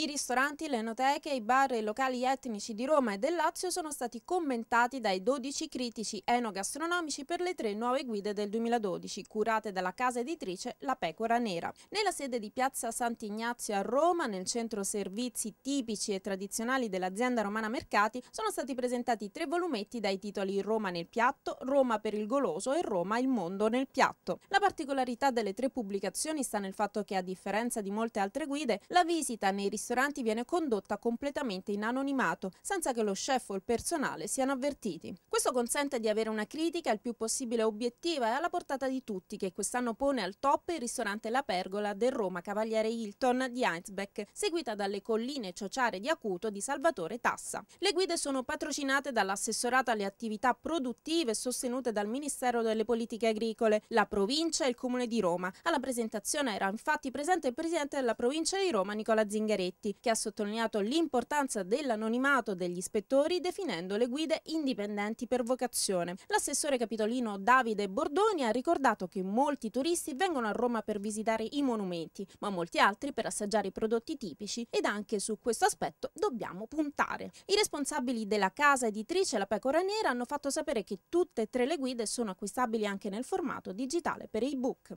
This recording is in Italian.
I ristoranti, le enoteche, i bar e i locali etnici di Roma e del Lazio sono stati commentati dai 12 critici enogastronomici per le tre nuove guide del 2012, curate dalla casa editrice La Pecora Nera. Nella sede di Piazza Sant'Ignazio a Roma, nel centro servizi tipici e tradizionali dell'azienda romana Mercati, sono stati presentati tre volumetti dai titoli Roma nel piatto, Roma per il goloso e Roma il mondo nel piatto. La particolarità delle tre pubblicazioni sta nel fatto che, a differenza di molte altre guide, la visita nei ristoranti ristoranti viene condotta completamente in anonimato, senza che lo chef o il personale siano avvertiti. Questo consente di avere una critica il più possibile obiettiva e alla portata di tutti che quest'anno pone al top il ristorante La Pergola del Roma Cavaliere Hilton di Heinsbeck, seguita dalle colline ciociare di Acuto di Salvatore Tassa. Le guide sono patrocinate dall'assessorato alle attività produttive sostenute dal Ministero delle Politiche Agricole, la provincia e il Comune di Roma. Alla presentazione era infatti presente il presidente della provincia di Roma Nicola Zingaretti, che ha sottolineato l'importanza dell'anonimato degli ispettori definendo le guide indipendenti per vocazione. L'assessore capitolino Davide Bordoni ha ricordato che molti turisti vengono a Roma per visitare i monumenti, ma molti altri per assaggiare i prodotti tipici ed anche su questo aspetto dobbiamo puntare. I responsabili della casa editrice La Pecora Nera hanno fatto sapere che tutte e tre le guide sono acquistabili anche nel formato digitale per ebook.